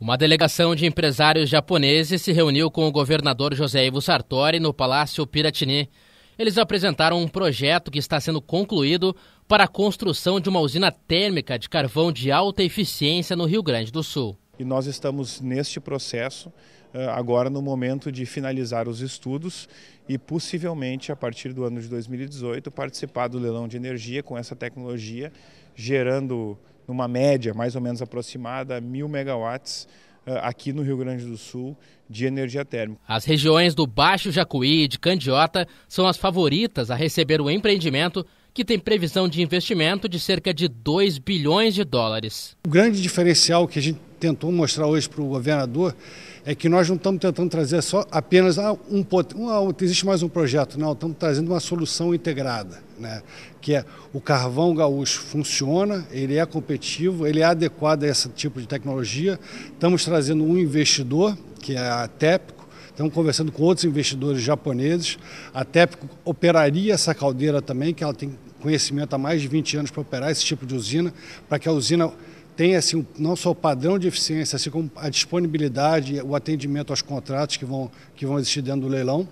Uma delegação de empresários japoneses se reuniu com o governador José Ivo Sartori no Palácio Piratini. Eles apresentaram um projeto que está sendo concluído para a construção de uma usina térmica de carvão de alta eficiência no Rio Grande do Sul e nós estamos neste processo eh, agora no momento de finalizar os estudos e possivelmente a partir do ano de 2018 participar do leilão de energia com essa tecnologia, gerando numa média mais ou menos aproximada mil megawatts eh, aqui no Rio Grande do Sul de energia térmica. As regiões do Baixo Jacuí e de Candiota são as favoritas a receber o empreendimento que tem previsão de investimento de cerca de 2 bilhões de dólares. O grande diferencial que a gente tentou mostrar hoje para o governador é que nós não estamos tentando trazer só apenas ah, um, um ah, existe mais um projeto, não, estamos trazendo uma solução integrada, né? que é o carvão gaúcho funciona, ele é competitivo, ele é adequado a esse tipo de tecnologia, estamos trazendo um investidor, que é a TEP, Estamos conversando com outros investidores japoneses. A TEPCO operaria essa caldeira também, que ela tem conhecimento há mais de 20 anos para operar esse tipo de usina, para que a usina tenha assim, não só o padrão de eficiência, assim como a disponibilidade, o atendimento aos contratos que vão, que vão existir dentro do leilão.